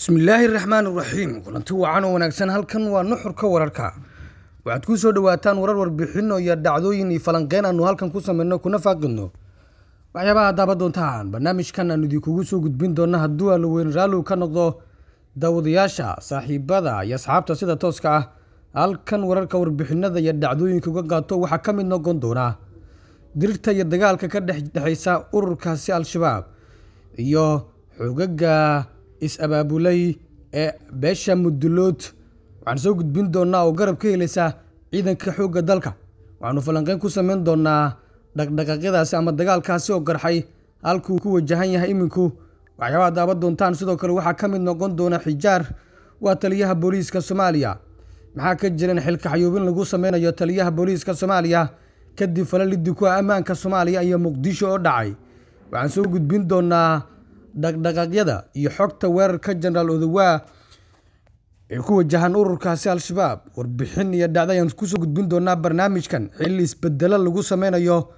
bismillaahi raxmaan iraxiim kulanti wacan oo wanaagsan halkan waa nuxurka wararka waxaad ku soo dhawaataan warar warbixino iyo dhacdooyin iyo falanqeyn aanu halkan ku samayno kuna faaqidno waxyaabaha daaba doontaan barnaamijkan aanu idinkugu soo gudbin doona hadduu alaweyn raalligu ka noqdo daawadayaasha saaxiibada iyo asxaabta sida tooska ah halkan wararka warbixinada iyo dhacdooyinka uga qaato waxaa ka mid noqon doonaa dirirta iyo dagaalka ka dhex dhexdhexaysa ururkaasi al-shabaab iyo xogaga is-abaabulay ee beesha mudulood waxaan soo gudbin doonnaa oo garab ka helaysaa ciidanka xoogga dalka waxaannu falanqayn ku samayn doonnaa dhaqdhaqaaqyadaasi ama dagaalkaasi oo garxay halkuu ku wajahan yahay iminku waxyaabaha daaban doontaan sidoo kale waxaa ka mid noqon doona xijaar waa taliyaha booliiska soomaaliya maxaa ka jiran xilkaxyuubin lagu samaynayo taliyaha booliiska soomaaliya kadib fala liddi ku ah ammaanka soomaaliya iyo muqdisho oo dhacay waxaan soo gudbin doonnaa dhaqdhaqaaqyada iyo xogta weerarka jenaraal odowaa ay ku wajahaan ururkaasi al-shabaab warbixin iyo dhacda ayaan kusoo gudbin doonaa barnaamijkan xilli isbedelo lagu sameynayo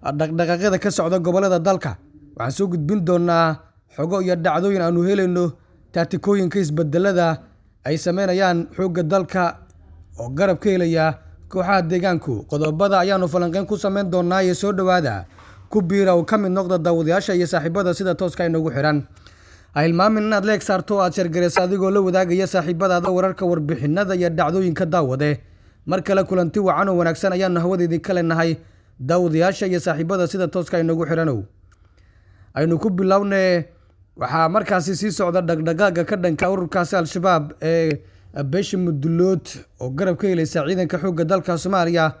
dhaqdhaqaaqyada ka socda gobolada dalka waxaan soo gudbin doonaa xogo iyo dhacdooyin aanu helayno taatikooyinka isbedelada ay samaynayaan xoogga dalka oo garab ka helaya kooxaha deegaanku qodobada ayaanu falanqeyn ku samayn doonaa iyo soo dhowaada ku biira u ka mid noqda daawadayaasha iyo saaxiibada sida tooska inoogu xihan ha ilmaamin inaad leeg saarto o aad sheergarayso adigoo la wadaagaya saaxiibadaada wararka warbixinada iyo dhacdooyinka daawade mar kale kulanti wacan oo wanaagsan ayaanu hawadeedii ka leenahay daawadayaasha iyo saaxiibada sida tooska inoogu xidhanow aynu ku bilowne waxaa markaasi sii socda dhagdhaqaaga ka dhanka ururkaasi al-shabaab ee beesha mudulood oo garab ka helaysa ciidanka xoogga dalka soomaaliya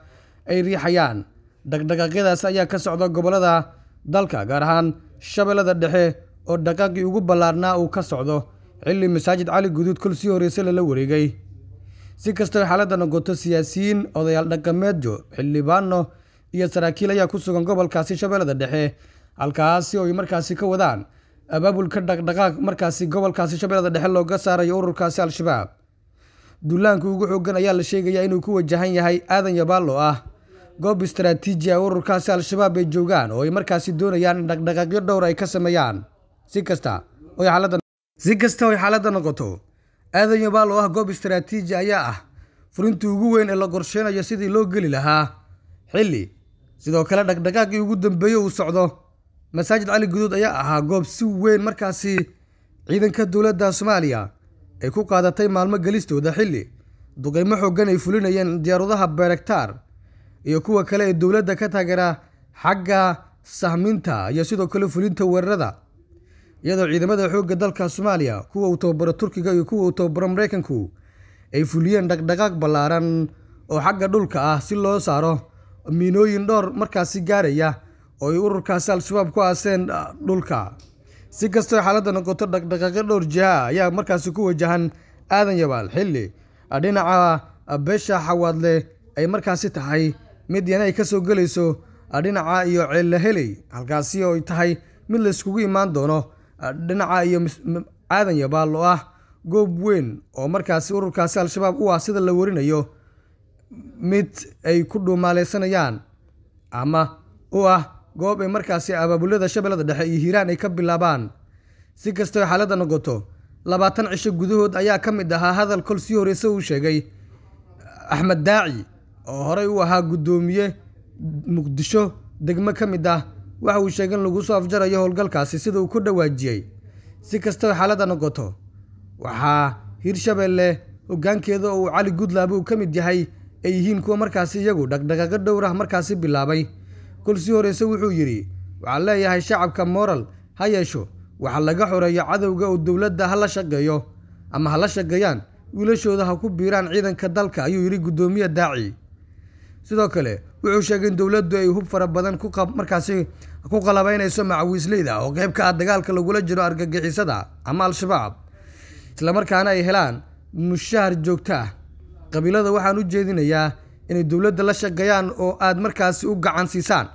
ay riixayaan dhaqdhaqaaqyadaas ayaa ka socda gobollada dalka gaar ahaan shabeellada dhexe oo dhaqaaqii ugu ballaarnaa uu ka socdo xilli masaajid cali guduud kol sii horreyse lala wareegay si kastoo xaaladda noqoto siyaasiyiin odayaal dhaqameedyo xildhibaano iyo saraakiil ayaa ku sugan gobolkaasi shabeellada dhexe halkaasi oo ay markaasi ka wadaan abaabulka dhaqdhaqaaq markaasi gobolkaasi shabeellada dhexe looga saarayo ururkaasi al-shabaab dullaanku ugu xooggan ayaa la sheegayaa inuu ku wajahan yahay aadan yabaallo ah goob istaraatiiji ah ururkaasi al-shabaab ay joogaan oo ay markaasi doonayaan in dhaqdhaqaaqyo dhowr ay ka sameeyaan si kasta si kasta oy xaaladda noqoto aadan yobaal oo ah goob istaraatiiji ayaa ah furintii ugu weyn ee la qorsheynayo sidii loo geli lahaa xilli sidoo kale dhaqdhaqaaqii ugu dambeeyey uu socdo masaajid cali guduud ayaa ahaa goob si weyn markaasi ciidanka dowladda soomaaliya ay ku qaadatay maalmo gelistooda xilli duqeymo xoogan ay fulinayeen diyaaradaha beeregtaar iyo kuwa kale ee dowladda ka taageera xagga sahminta iyo sidoo kale fulinta weerarada iyadoo ciidamada xoogga dalka soomaaliya kuwa uu tababaro turkiga iyo kuwa uu tababaro maraykanku ay fuliyeen dhaqdhaqaaq ballaaran oo xagga dhulka ah si loo saaro miinooyin dhowr markaasi gaaraya oo ay ururkaasi al-shabaab ku aaseen ah, dhulka si kastoo xaaladda noqoto dhaqdhaqaaqyo dhowr jiha ah, ayaa markaasi ku wajahan aadan yabaal xilli ah, dhinaca beesha xawaadle ay markaasi tahay midyana ay ka soo gelayso dhinaca iyo ceellaheley halkaasi oo ay tahay mid layskugu imaan doono dhinaca iyo aadan oo ah goob weyn oo markaasi ururkaasi al-shabaab u ah sida la warinayo mid ay ku dhuumaalaysanayaan ama u ah goob ay markaasi abaabulada shabeelada dhexe iyo hiiraan ay ka bilaabaan si ay xaalada noqoto labaatan cisho gudahood ayaa ka mid ahaa hadal kol sii horreysa uu sheegay axmed daaci oo horay uu ahaa guddoomiye muqdisho degmo ka mid ah waxa uu sheegay in lagu soo afjarayo howlgalkaasi sida uu ku dhawaajiyey si kastaba xaalada noqoto waxaa hirshabeelle hoggaankeeda oo uu cali gudlaaba uu ka mid yahay ay yihiin kuwa markaasi iyagu dhaqdhaqaaqo dhowr ah markaasi bilaabay kol sii horeyse wuxuu yidhi waxaa leeyahay shacabka moral ha yeesho waxa laga xoreeyo cadowga oo dowladda ha la shaqeeyo ama ha la shaqeeyaan wiilashooda ha ku biiraan ciidanka dalka ayuu yidhi guddoomiye daaci sidoo kale wuxuu sheegay in dowladdu ay hub fara badan markaasi ku qalabaynayso macawiisleyda oo qeyb ka ah dagaalka lagula jiro argagixisada ama al-shabaab islamarkaana ay helaan mushahar joogto ah qabiilada waxaan u jeedinayaa inay dowladda la shaqeeyaan oo aad markaasi u gacan siisaan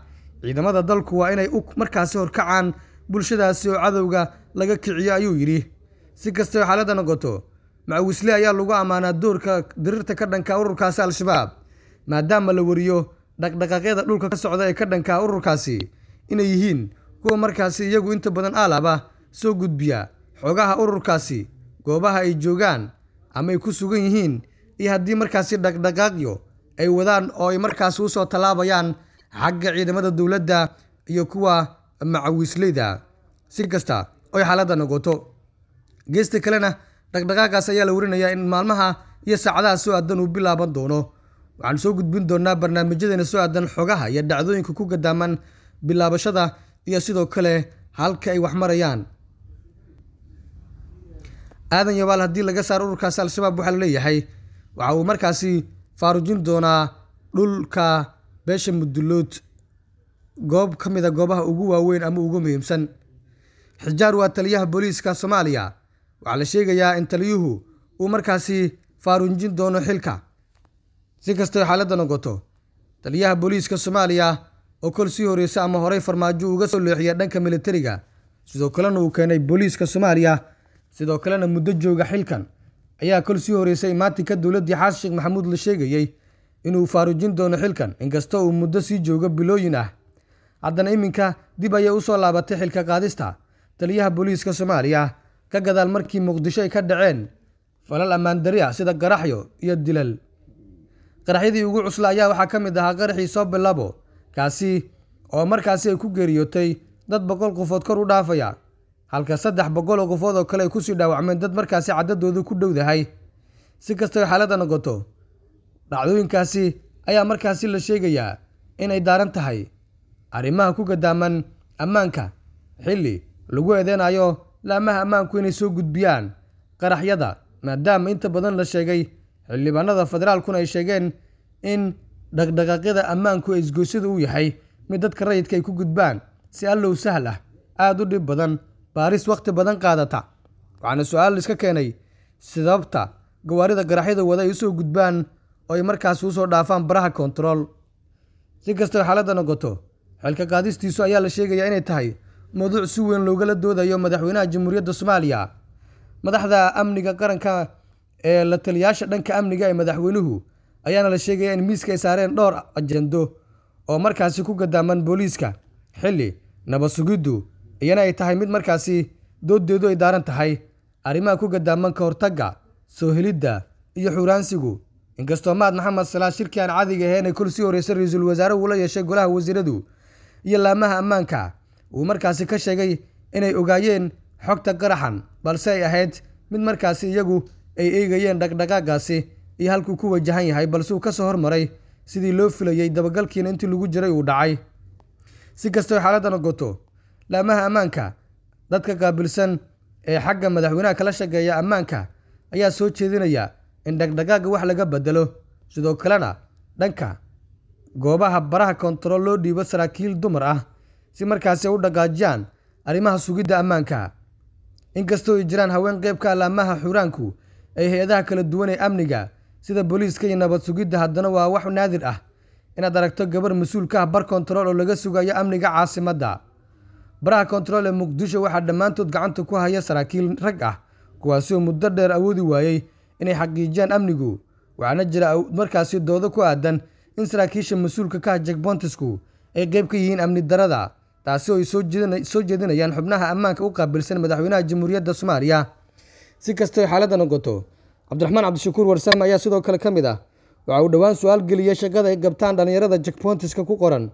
ciidamada dalku waa inay markaasi horkacaan bulshadaasi oo cadowga laga kiciyo ayuu yidhi si kastay xaalada noqoto macawisle ayaa lagu ammaanaa doorka diriirta ka dhanka ururkaasi al-shabaab maadaama la wariyo dhaqdhaqaaqyada dhulka ka socda ee ka dhankaa ururkaasi inay yihiin kuwa markaasi iyagu inta badan aalaba soo gudbiya xoogaha ururkaasi goobaha ay joogaan ama ay ku sugan yihiin iyo haddii markaasi dhaqdhaqaaqyo ay wadaan oo ay markaasi usoo tallaabayaan xagga ciidamada dowladda iyo kuwa macawisleyda si kasta oy xaaladda noqoto geesta kalena dhaqdhaqaaqaas ayaa la warinayaa in maalmaha iyo saacadaha soo aadan uu bilaaban doono waxaanu soo gudbin doonaa barnaamijyadeena soo aadan xogaha iyo dhacdooyinka ku gadaaman bilaabashada iyo sidoo kale halka ay waxmarayaan aadan yabaal haddii laga saaro ururkaasi al-shabaab waxaa laleeyahay waxa uu markaasi faarujin doonaa dhulka beesha mudulood goob ka mid a ah goobaha ugu waaweyn ama ugu muhiimsan xijaar waa taliyaha booliiska soomaaliya waxaa la sheegayaa in taliyuhu uu markaasi faarujin doono xilka si kastay xaaladda noqoto taliyaha booliiska soomaaliya oo kol sii horreysa ama horay farmaajo uga soo leexiya dhanka militariga sidoo kalena uu keenay booliiska soomaaliya sidoo kalena muddo jooga xilkan ayaa kol sii horreysay maatinka dowladdii xaasan sheekh maxamuud la sheegayey inuu faarujin doono xilkan inkastoo uu muddo sii joogo bilooyin ah haddana iminka dib ayay usoo laabatay xilka qaadista taliyaha booliiska soomaaliya ka gadaal markii muqdisho ay ka dhaceen falal ammaandari ah sida qaraxyo iyo dilal qaraxyadii ugu cusla ayaa waxaa ka mid ahaa qaraxii soobilabo kaasi oo markaasi ay ku geeriyootay dad boqol qofood kor u dhaafaya halka saddex boqol oo qofood oo kale ay kusii dhaawacmeen dad markaasi caddadoodu ku dhowdahay si kastoo xaalada noqoto dhacdooyinkaasi ayaa markaasi la sheegayaa inay daaran tahay arrimaha ku gadaaman ammaanka xilli lagu eedeynayo laamaha ammaanku inay soo gudbiyaan qaraxyada maadaama inta badan la sheegay xildhibaanada federaalkuna ay sheegeen in dhaqdhaqaaqyada ammaanku ee isgoysyada uu yahay mid dadka rayidka ay ku gudbaan si allow sahl ah aada u dhib badan baaris wakhti badan qaadata waxaana su-aal iska keenay sababta gawaarida garaxyada wada ay usoo gudbaan oo ay markaasi usoo dhaafaan baraha kontarool si kastoo xaaladda noqoto xilka qaadistiisu ayaa la sheegayaa inay tahay mawduuc si weyn loogala doodayo madaxweynaha jamhuuriyadda soomaaliya madaxda amniga qaranka ee la taliyaasha dhanka amniga ee madaxweynuhu ayaana la sheegaya in miiska ay saareen dhowr ajendo oo markaasi ku gadaaman booliiska xilli nabadsugiddu sugiddu iyana ay tahay mid markaasi dooddeedu ay daaran tahay arrimaha ku gadaaman ka hortagga soo helidda iyo xuuraansigu inkastoo maad maxamed salaa shirkii aan cadiga ahayn ay kol sii ra-iisul wasaare uula yeeshay golaha wasiiradu iyo laamaha ammaanka uu markaasi ka sheegay inay ogaayeen xogta qaraxan balse ay ahayd mid markaasi iyagu ay eegayeen dhaqdhaqaaqaasi iyo halkuu ku wajahan yahay balse uu ka soo hormaray sidii loo filayey dabagalkiina intii lagu jiray uu dhacay si kastoo xaalada ogoto laamaha ammaanka dadka qaabilsan ee xagga madaxweynaha kala shaqeeya ammaanka ayaa soo jeedinaya in dhaqdhaqaaga wax laga bedelo sidoo kalena dhanka goobaha baraha kontarool loo dhiibo saraakiil dumar ah si markaasi u dhaqaajiyaan arrimaha sugidda ammaanka inkastoo ay jiraan haween qeyb ka ah laamaha xuuraanku ay hay-adaha kala duwan ee amniga sida booliiska iyo nabad sugidda haddana waa wax naadir ah inaad aragto gabar mas-uul ka ah bar kontarool oo laga sugayo amniga caasimadda baraha kontarool ee muqdisho waxaa dhammaantood gacanta ku haya saraakiil rag ah kuwaasoo muddo dheer awoodi waayey inay xaqiijiyaan amnigu waxaana jira markaasi doodo ku aadan in saraakiisha mas-uulka ka ah jekbontisku ay qeyb ka yihiin amni darada taasi oo ay soo jeedinayaan xubnaha ammaanka u qaabilsan madaxweynaha jamhuuriyadda soomaaliya si kastay xaalada noqoto cabdiraxmaan cabdishakuur warsame ayaa sidoo kale ka mid ah waxa uu dhowaan su-aal geliyey shaqada ay gabtaan dhallinyarada jakboontiska ku qoran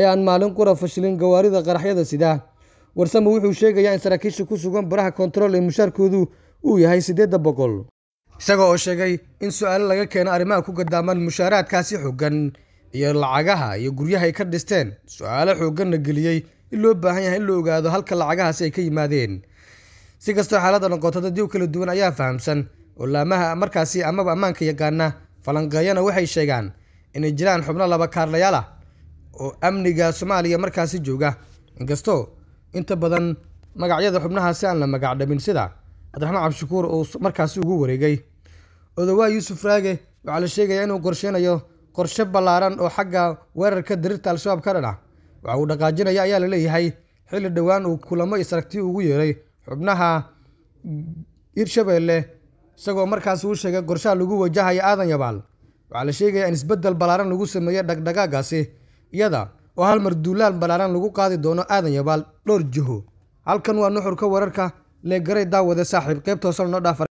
ee aan maalin qura fashilin gawaarida qaraxyada sida warsame wuxuu sheegayaa in saraakiisha ku sugan baraha kontarool ee mushaarkoodu uu yahay siddeedda boqol isaga oo sheegay in su-aalo laga keeno arrimaha ku gadaaman mushaaraadkaasi xoogan iyo lacagaha iyo guryaha ay ka dhisteen su-aalo xoogganna geliyey in loo baahan yahay in la ogaado halka lacagahaasi ay ka yimaadeen si kastoo xaaladda noqoto daddiw kala duwan ayaa fahamsan olaamaha markaasi amaba ammaanka yaqaana falanqeeyana waxay sheegaan inay jiraan xubno laba kaarlayaal ah oo amniga soomaaliya markaasi jooga inkastoo inta badan magacyada xubnahaasi aan la magacdhamin sida cabdiraxmaan cabdishakuur uu markaasi ugu wareegay odawaa yuusuf raage waxaa la sheegayaa inuu qorsheynayo qorshe ballaaran oo xagga weerarka darirta al-shabaab ka dhan ah waxa uu dhaqaajinaya ayaa la leeyahay xilli dhowaan uu kulamo isaragti ugu yeeray xubnaha hirshabeelle isagoo markaasi u sheegay qorshaha lagu wajahaya aadan yabaal waxaa la sheegayaa in isbeddel ballaaran lagu sameeyo dhagdhagaagaasi iyada oo hal mar duulaan ballaaran lagu qaadi doono aadan yabaal dhowr jiho halkan waa nuxurka wararka leegaray daawade saaxiib qaybta hoose lanoo dhaaf